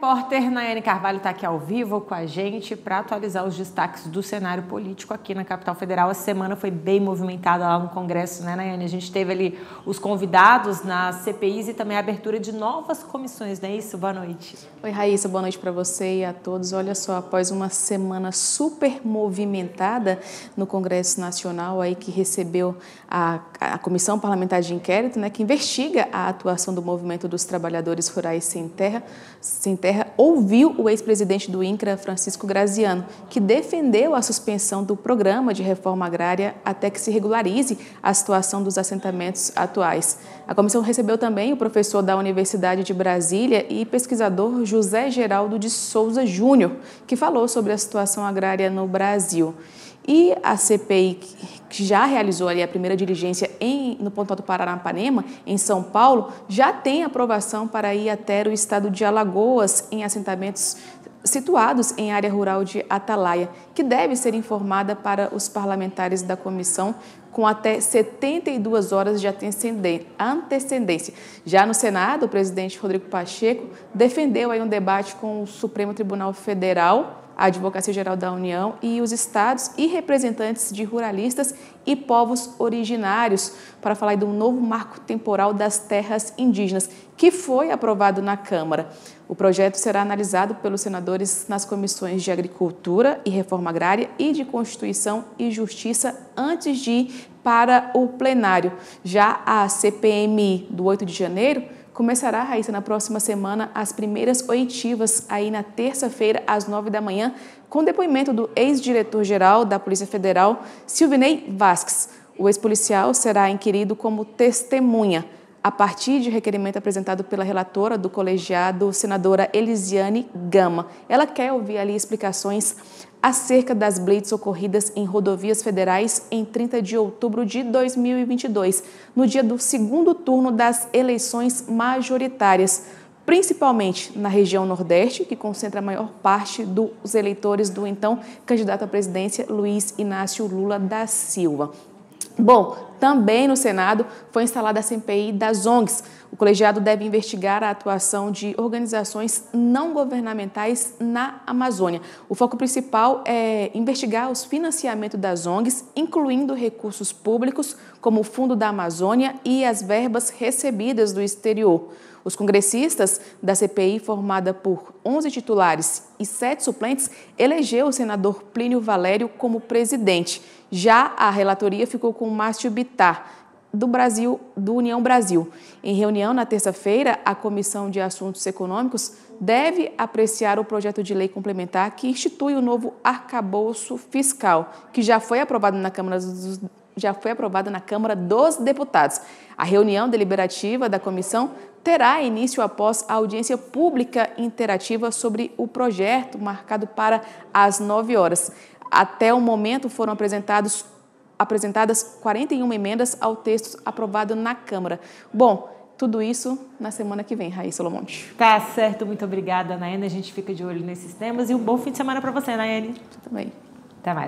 repórter Nayane Carvalho está aqui ao vivo com a gente para atualizar os destaques do cenário político aqui na capital federal. A semana foi bem movimentada lá no Congresso, né, Nayane? A gente teve ali os convidados nas CPIs e também a abertura de novas comissões, não é isso? Boa noite. Oi, Raíssa, boa noite para você e a todos. Olha só, após uma semana super movimentada no Congresso Nacional, aí que recebeu a, a Comissão Parlamentar de Inquérito, né, que investiga a atuação do movimento dos trabalhadores rurais sem terra, sem terra Terra ouviu o ex-presidente do INCRA, Francisco Graziano, que defendeu a suspensão do programa de reforma agrária até que se regularize a situação dos assentamentos atuais. A comissão recebeu também o professor da Universidade de Brasília e pesquisador José Geraldo de Souza Júnior, que falou sobre a situação agrária no Brasil. E a CPI, que já realizou ali a primeira diligência em, no Pontal do Paranapanema, em São Paulo, já tem aprovação para ir até o estado de Alagoas em assentamentos situados em área rural de Atalaia, que deve ser informada para os parlamentares da comissão com até 72 horas de antecedência. Já no Senado, o presidente Rodrigo Pacheco defendeu aí um debate com o Supremo Tribunal Federal a Advocacia Geral da União e os estados e representantes de ruralistas e povos originários para falar de um novo marco temporal das terras indígenas, que foi aprovado na Câmara. O projeto será analisado pelos senadores nas comissões de Agricultura e Reforma Agrária e de Constituição e Justiça antes de ir para o plenário. Já a CPMI do 8 de janeiro Começará, Raíssa, na próxima semana as primeiras oitivas aí na terça-feira às nove da manhã, com depoimento do ex-diretor-geral da Polícia Federal, Silvinei Vasques. O ex-policial será inquirido como testemunha a partir de requerimento apresentado pela relatora do colegiado, senadora Elisiane Gama. Ela quer ouvir ali explicações acerca das blitz ocorridas em rodovias federais em 30 de outubro de 2022, no dia do segundo turno das eleições majoritárias, principalmente na região Nordeste, que concentra a maior parte dos eleitores do então candidato à presidência Luiz Inácio Lula da Silva. Bom, também no Senado foi instalada a CPI das ONGs. O colegiado deve investigar a atuação de organizações não governamentais na Amazônia. O foco principal é investigar os financiamentos das ONGs, incluindo recursos públicos, como o Fundo da Amazônia e as verbas recebidas do exterior. Os congressistas da CPI, formada por 11 titulares e 7 suplentes, elegeu o senador Plínio Valério como presidente. Já a relatoria ficou com Márcio Bittar Militar do Brasil, do União Brasil. Em reunião na terça-feira, a Comissão de Assuntos Econômicos deve apreciar o projeto de lei complementar que institui o novo arcabouço fiscal, que já foi aprovado na Câmara dos, já foi aprovado na Câmara dos Deputados. A reunião deliberativa da comissão terá início após a audiência pública interativa sobre o projeto, marcado para as 9 horas. Até o momento foram apresentados apresentadas 41 emendas ao texto aprovado na Câmara. Bom, tudo isso na semana que vem, Raíssa Solomonte. Tá certo, muito obrigada, Nayane. A gente fica de olho nesses temas e um bom fim de semana para você, Nayane. Tudo também.